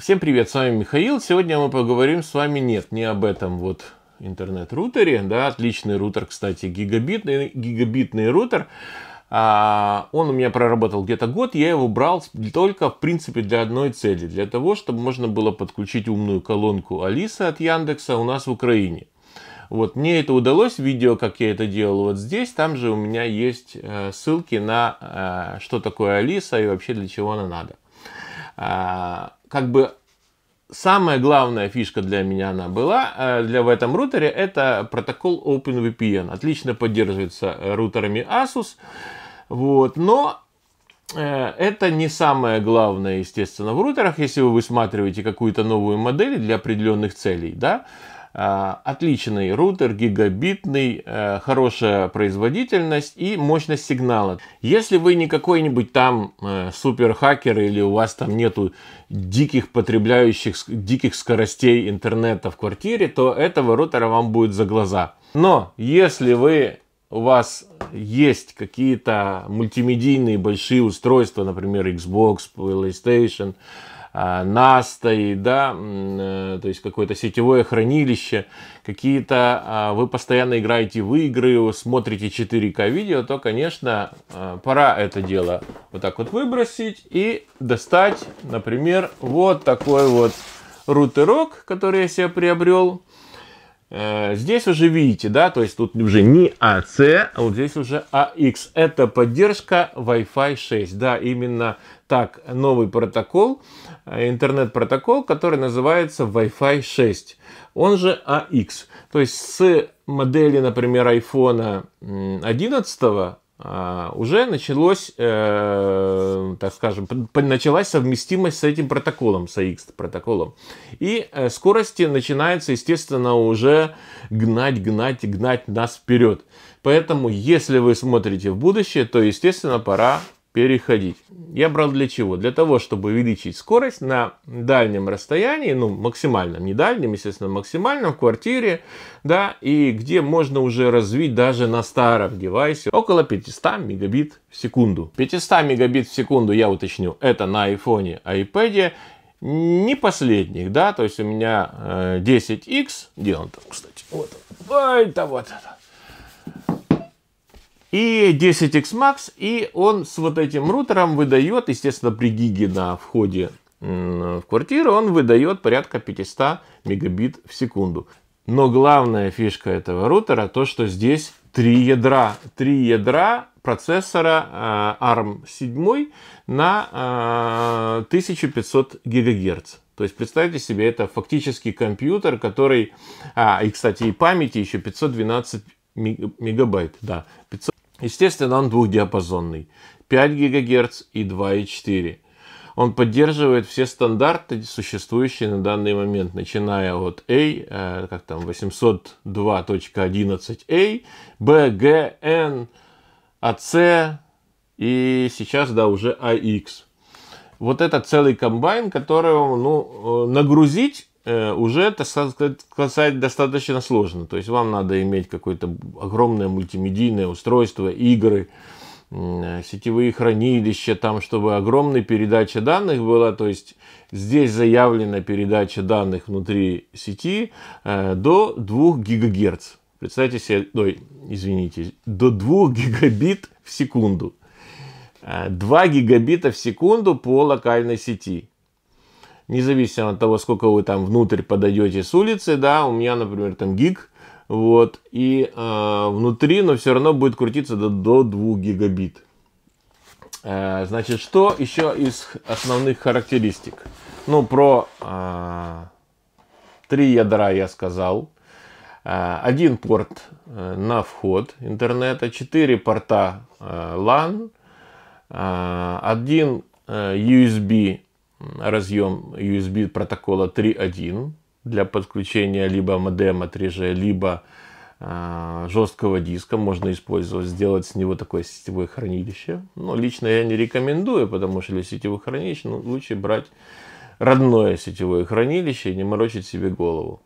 Всем привет, с вами Михаил. Сегодня мы поговорим с вами, нет, не об этом вот интернет-рутере, да, отличный рутер, кстати, гигабитный, гигабитный рутер. А, он у меня проработал где-то год, я его брал только, в принципе, для одной цели, для того, чтобы можно было подключить умную колонку Алиса от Яндекса у нас в Украине. Вот, мне это удалось, видео, как я это делал вот здесь, там же у меня есть э, ссылки на э, что такое Алиса и вообще для чего она надо. А, как бы самая главная фишка для меня она была э, для в этом рутере это протокол OpenVPN. Отлично поддерживается э, рутерами Asus. Вот, но э, это не самое главное, естественно, в рутерах, если вы высматриваете какую-то новую модель для определенных целей, да, а, отличный рутер, гигабитный, э, хорошая производительность и мощность сигнала. Если вы не какой-нибудь там э, супер хакер или у вас там нету диких потребляющих, диких скоростей интернета в квартире, то этого рутера вам будет за глаза. Но если вы у вас есть какие-то мультимедийные большие устройства, например, Xbox, PlayStation, а, настой, да, э, то есть какое-то сетевое хранилище, какие-то а, вы постоянно играете в игры, смотрите 4К видео, то, конечно, а, пора это дело вот так вот выбросить и достать, например, вот такой вот рутерок, который я себе приобрел. Э, здесь уже видите, да, то есть тут уже не AC, а вот здесь уже AX. Это поддержка Wi-Fi 6. Да, именно так новый протокол интернет-протокол, который называется Wi-Fi 6, он же AX. То есть с модели, например, iPhone 11 а, уже началось, э, так скажем, началась совместимость с этим протоколом, с AX протоколом. И э, скорости начинается, естественно, уже гнать, гнать, гнать нас вперед. Поэтому, если вы смотрите в будущее, то, естественно, пора переходить. Я брал для чего? Для того, чтобы увеличить скорость на дальнем расстоянии, ну, максимальном, не дальнем, естественно, максимальном, в квартире, да, и где можно уже развить даже на старом девайсе около 500 мегабит в секунду. 500 мегабит в секунду, я уточню, это на айфоне, iPad, не последних, да, то есть у меня 10X, э, где он там, кстати, вот он, а, вот, это, и 10x Max, и он с вот этим рутером выдает, естественно, при гиге на входе в квартиру, он выдает порядка 500 мегабит в секунду. Но главная фишка этого рутера то, что здесь три ядра. Три ядра процессора э, ARM 7 на 1500 э, гигагерц. То есть представьте себе, это фактически компьютер, который... А, и, кстати, и памяти еще 512 мегабайт, да. 500... Естественно, он двухдиапазонный. 5 ГГц и 2,4 он поддерживает все стандарты, существующие на данный момент, начиная от A, э, как там, 802.11a, B, G, N, AC а, и сейчас, да, уже AX. Вот это целый комбайн, которого, ну, э, нагрузить Э, уже это сказать достаточно сложно. То есть вам надо иметь какое-то огромное мультимедийное устройство, игры, э, сетевые хранилища, там, чтобы огромная передача данных была, то есть здесь заявлена передача данных внутри сети э, до 2 гигагерц. Представьте себе, ой, извините, до 2 гигабит в секунду. 2 гигабита в секунду по локальной сети независимо от того, сколько вы там внутрь подойдете с улицы, да, у меня, например, там гиг, вот, и э, внутри, но все равно будет крутиться до, до 2 гигабит. Э, значит, что еще из основных характеристик? Ну, про э, три ядра я сказал. Э, один порт э, на вход интернета, четыре порта э, LAN, один USB разъем USB протокола 3.1 для подключения либо модема 3G, либо а, жесткого диска можно использовать, сделать с него такое сетевое хранилище. Но лично я не рекомендую, потому что для сетевых хранилищ ну, лучше брать родное сетевое хранилище и не морочить себе голову.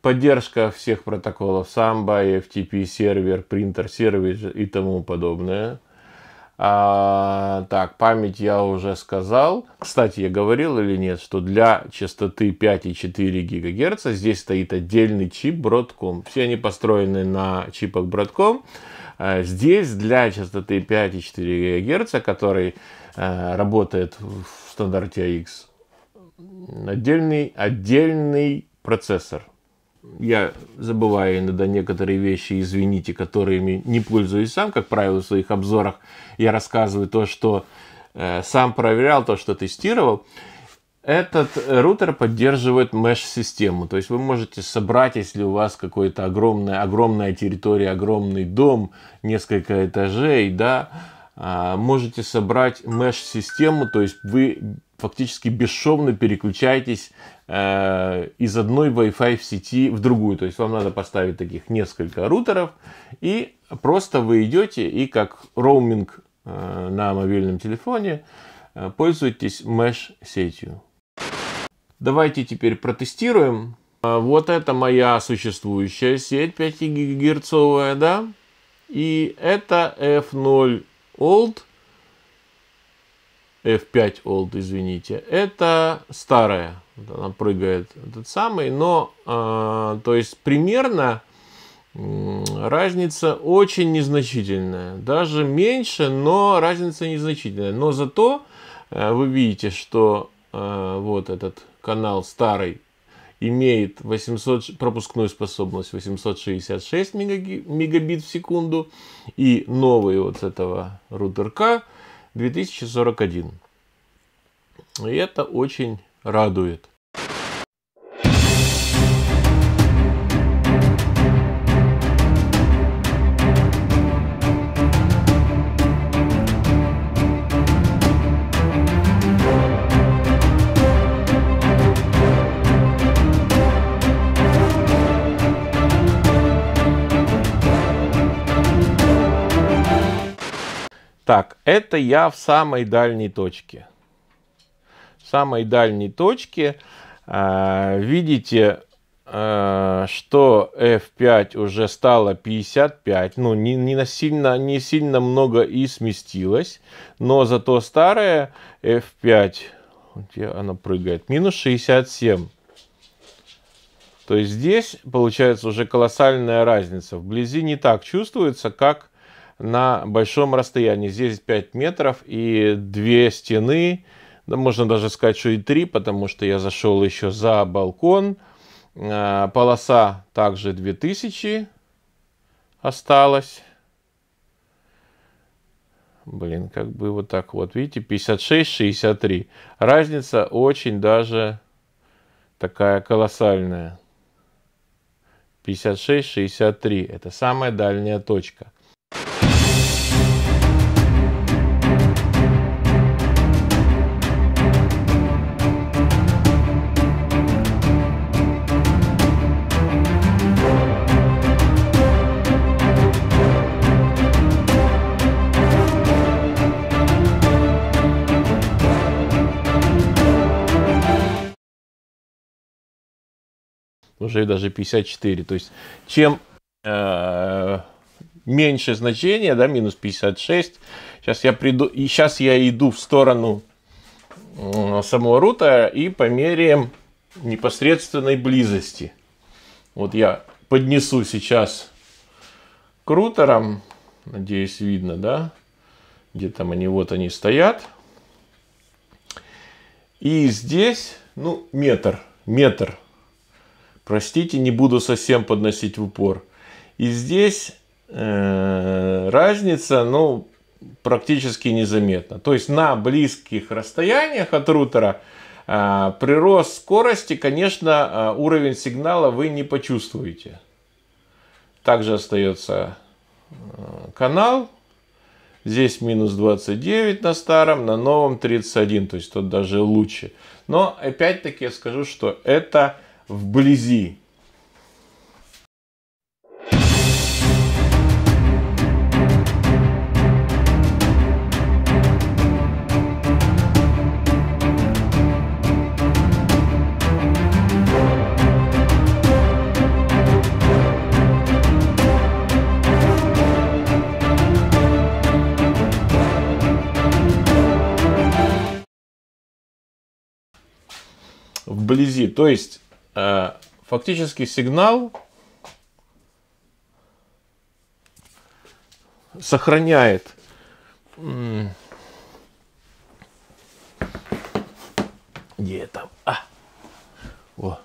Поддержка всех протоколов Samba, FTP сервер, принтер сервер и тому подобное. А, так, память я уже сказал. Кстати, я говорил или нет, что для частоты 5,4 ГГц здесь стоит отдельный чип Broadcom. Все они построены на чипах Broadcom. А здесь для частоты 5,4 ГГц, который э, работает в стандарте AX, отдельный, отдельный процессор я забываю иногда некоторые вещи, извините, которыми не пользуюсь сам, как правило, в своих обзорах я рассказываю то, что э, сам проверял, то, что тестировал. Этот э, рутер поддерживает mesh-систему, то есть вы можете собрать, если у вас какая-то огромная, огромная территория, огромный дом, несколько этажей, да, а, можете собрать mesh-систему, то есть вы фактически бесшовно переключаетесь Э, из одной Wi-Fi в сети в другую. То есть вам надо поставить таких несколько рутеров, и просто вы идете и как роуминг э, на мобильном телефоне э, пользуетесь mesh-сетью. Давайте теперь протестируем. Э, вот это моя существующая сеть 5 гигагерцовая, да? И это F0 Old – F5 old, извините, это старая, она прыгает этот самый, но, э, то есть, примерно э, разница очень незначительная, даже меньше, но разница незначительная, но зато э, вы видите, что э, вот этот канал старый имеет 800, пропускную способность 866 мегабит в секунду, и новый вот этого рутерка – 2041. И это очень радует. Так, это я в самой дальней точке. В самой дальней точке э, видите, э, что F5 уже стало 55. Ну, не, не, сильно, не сильно много и сместилось. Но зато старое F5, где она прыгает, минус 67. То есть здесь получается уже колоссальная разница. Вблизи не так чувствуется, как на большом расстоянии. Здесь 5 метров и две стены, да, можно даже сказать, что и три, потому что я зашел еще за балкон. Э, полоса также 2000 осталось. Блин, как бы вот так вот, видите, 56-63. Разница очень даже такая колоссальная. 56-63, это самая дальняя точка. уже ну, даже 54. То есть чем э, меньше значение, да, минус 56, сейчас я приду, и сейчас я иду в сторону э, самого рута и померяем непосредственной близости. Вот я поднесу сейчас к рутерам, надеюсь, видно, да, где там они, вот они стоят. И здесь, ну, метр, метр Простите, не буду совсем подносить в упор. И здесь э, разница, ну, практически незаметна. То есть на близких расстояниях от рутера э, прирост скорости, конечно, э, уровень сигнала вы не почувствуете. Также остается э, канал. Здесь минус 29 на старом, на новом 31, то есть тут даже лучше. Но опять-таки я скажу, что это вблизи. вблизи. То есть Э, фактически сигнал сохраняет где там? А. О.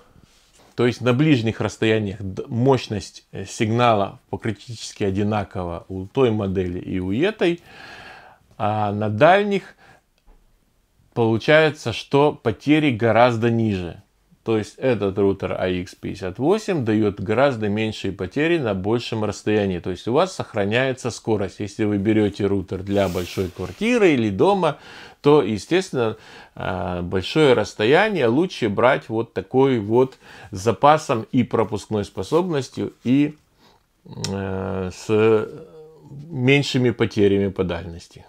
То есть на ближних расстояниях мощность э, сигнала практически одинакова у той модели и у этой, а на дальних получается, что потери гораздо ниже. То есть этот рутер AX58 дает гораздо меньшие потери на большем расстоянии. То есть у вас сохраняется скорость. Если вы берете рутер для большой квартиры или дома, то, естественно, а, большое расстояние лучше брать вот такой вот с запасом и пропускной способностью, и а, с меньшими потерями по дальности.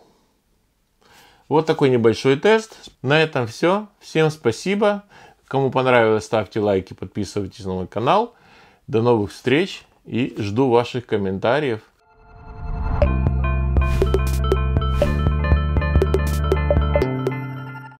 Вот такой небольшой тест. На этом все. Всем спасибо. Кому понравилось, ставьте лайки, подписывайтесь на мой канал. До новых встреч и жду ваших комментариев.